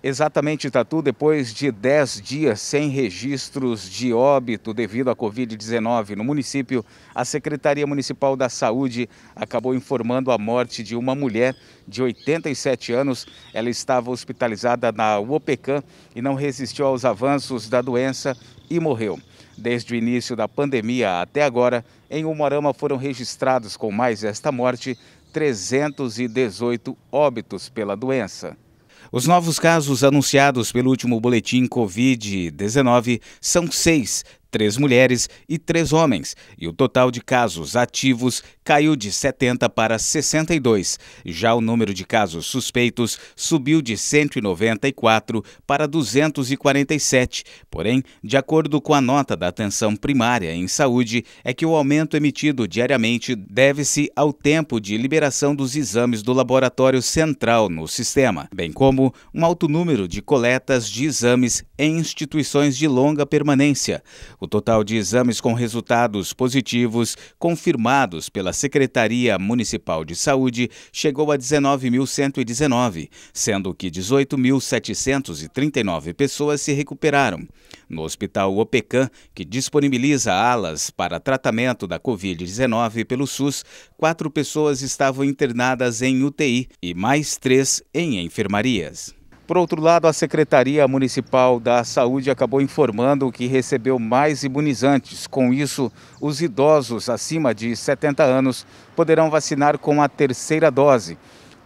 Exatamente, Tatu, depois de 10 dias sem registros de óbito devido à Covid-19 no município, a Secretaria Municipal da Saúde acabou informando a morte de uma mulher de 87 anos. Ela estava hospitalizada na UOPECAM e não resistiu aos avanços da doença e morreu. Desde o início da pandemia até agora, em Umarama foram registrados, com mais esta morte, 318 óbitos pela doença. Os novos casos anunciados pelo último boletim Covid-19 são seis, três mulheres e três homens, e o total de casos ativos caiu de 70 para 62. Já o número de casos suspeitos subiu de 194 para 247. Porém, de acordo com a nota da atenção primária em saúde, é que o aumento emitido diariamente deve-se ao tempo de liberação dos exames do laboratório central no sistema, bem como um alto número de coletas de exames em instituições de longa permanência. O total de exames com resultados positivos confirmados pela Secretaria Municipal de Saúde chegou a 19.119, sendo que 18.739 pessoas se recuperaram. No Hospital OPECAM, que disponibiliza alas para tratamento da Covid-19 pelo SUS, quatro pessoas estavam internadas em UTI e mais três em enfermarias. Por outro lado, a Secretaria Municipal da Saúde acabou informando que recebeu mais imunizantes. Com isso, os idosos acima de 70 anos poderão vacinar com a terceira dose.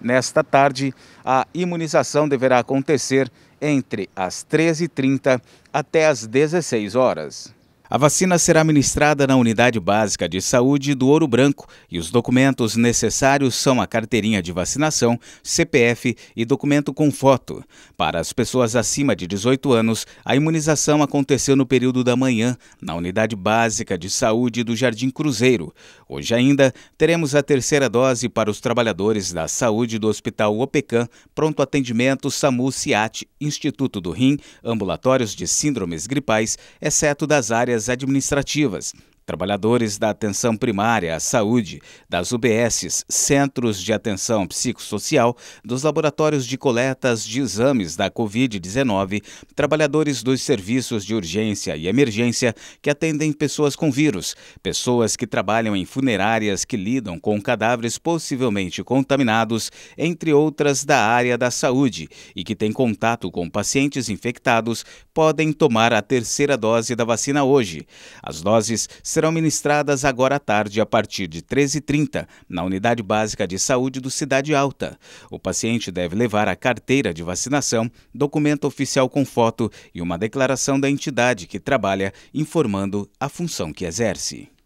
Nesta tarde, a imunização deverá acontecer entre as 13h30 até as 16 horas. A vacina será ministrada na Unidade Básica de Saúde do Ouro Branco e os documentos necessários são a carteirinha de vacinação, CPF e documento com foto. Para as pessoas acima de 18 anos, a imunização aconteceu no período da manhã, na Unidade Básica de Saúde do Jardim Cruzeiro. Hoje ainda, teremos a terceira dose para os trabalhadores da saúde do Hospital OPECAM, Pronto Atendimento SAMU SIAT, Instituto do Rim, ambulatórios de síndromes gripais, exceto das áreas administrativas. Trabalhadores da atenção primária à saúde, das UBSs, centros de atenção psicossocial, dos laboratórios de coletas de exames da Covid-19, trabalhadores dos serviços de urgência e emergência que atendem pessoas com vírus, pessoas que trabalham em funerárias que lidam com cadáveres possivelmente contaminados, entre outras da área da saúde, e que têm contato com pacientes infectados, podem tomar a terceira dose da vacina hoje. As doses serão ministradas agora à tarde, a partir de 13h30, na Unidade Básica de Saúde do Cidade Alta. O paciente deve levar a carteira de vacinação, documento oficial com foto e uma declaração da entidade que trabalha, informando a função que exerce.